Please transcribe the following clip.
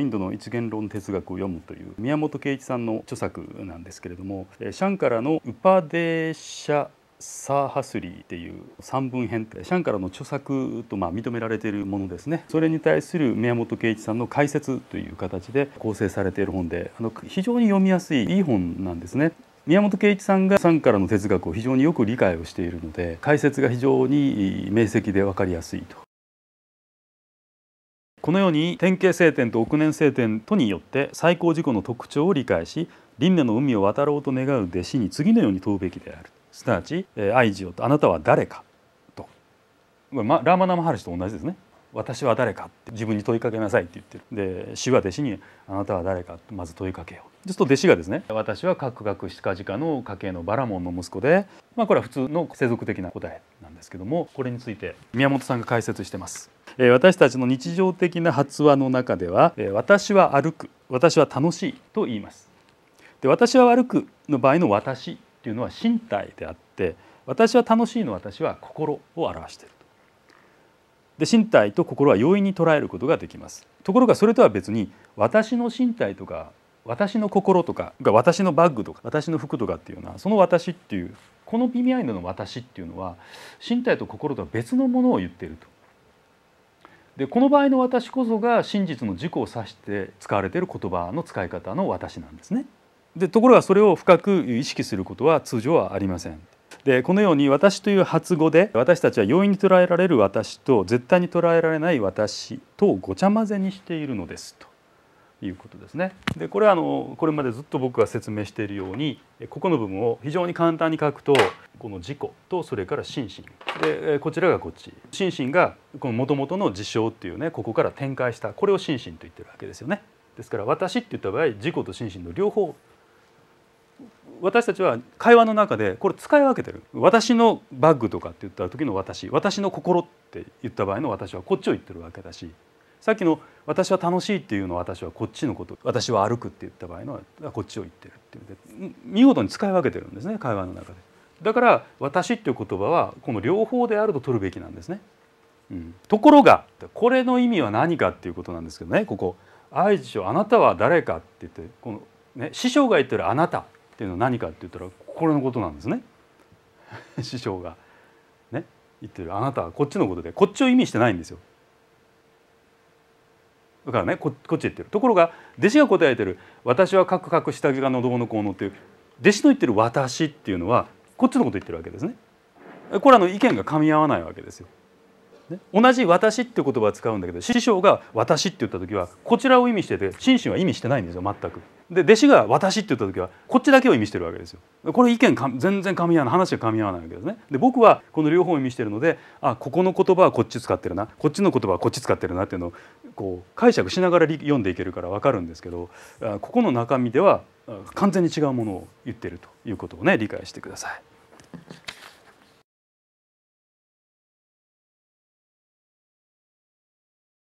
インドの一元論哲学を読むという宮本圭一さんの著作なんですけれどもシャンカラの「ウパデシャ・サーハスリー」っていう三文編シャンカラの著作とまあ認められているものですねそれに対する宮本圭一さんの解説という形で構成されている本であの非常に読みやすいいい本なんですね。宮本圭一さんがさんからの哲学を非常によく理解をしているので解説が非常に明晰で分かりやすいとこのように典型聖典と億年聖典とによって最高事故の特徴を理解し輪廻の海を渡ろうと願う弟子に次のように問うべきであるすなわち「愛知を、とあなたは誰か」と、ラーマ・ナマハルシと同じですね「私は誰か」って自分に問いかけなさいって言ってるで死は弟子に「あなたは誰か」ってまず問いかけようすると弟子がですね「私はカクカクシカジカの家系のバラモンの息子で」まあこれは普通の世俗的な答えなんですけどもこれについて宮本さんが解説してます。私たちの日常的な発話の中では私は歩く私は楽しいと言いますで私は歩くの場合の私っていうのは身体であって私は楽しいの私は心を表しているで身体と心は容易に捉えることができますところがそれとは別に私の身体とか私の心とかが私のバッグとか私の服とかっていうようなその私っていうこの p ンドの私っていうのは身体と心とは別のものを言っているとでこの場合の私こそが真実の自己を指して使われている言葉の使い方の私なんですね。でところがそれを深く意識することは通常はありません。でこのように私という発語で私たちは容易に捉えられる私と絶対に捉えられない私とごちゃ混ぜにしているのですということですね。でこれはあのこれまでずっと僕が説明しているようにここの部分を非常に簡単に書くとこの自己とそれから心身でこちらがこっち心身がもともとの事象っていうねここから展開したこれを心身と言ってるわけですよね。ですから私って言った場合自己と心身の両方私たちは会話の中でこれ使い分けてる私のバッグとかって言った時の私私の心って言った場合の私はこっちを言ってるわけだしさっきの「私は楽しい」っていうのは私はこっちのこと私は歩くって言った場合のはこっちを言ってるっていうんで見事に使い分けてるんですね会話の中で。だから私っていう言葉はこの両方であると取るべきなんですね。うん、ところがこれの意味は何かっていうことなんですけどねここ「愛知をあなたは誰か」って言ってこの、ね、師匠が言ってる「あなた」っていうのは何かって言ったらこれのことなんですね。師匠が、ね、言ってる「あなたはこっちのことでこっちを意味してないんですよ。だからねここっち言ってるところが弟子が答えてる「私はカクカク下着が喉のうの」っていう弟子の言ってる「私」っていうのはこっちのこと言ってるわけですね。これあの意見が噛み合わないわけですよ。ね、同じ「私」って言葉を使うんだけど師匠が「私」って言った時はこちらを意味してて心身は意味してないんですよ全く。で弟子が「私」って言った時はこっちだけを意味してるわけですよ。これ意見か全然噛み合わない話が噛み合わないわけですね。で僕はこの両方を意味してるのであここの言葉はこっち使ってるなこっちの言葉はこっち使ってるなっていうのこう解釈しながら読んでいけるから分かるんですけどここの中身では完全に違うものを言ってるということをね理解してください。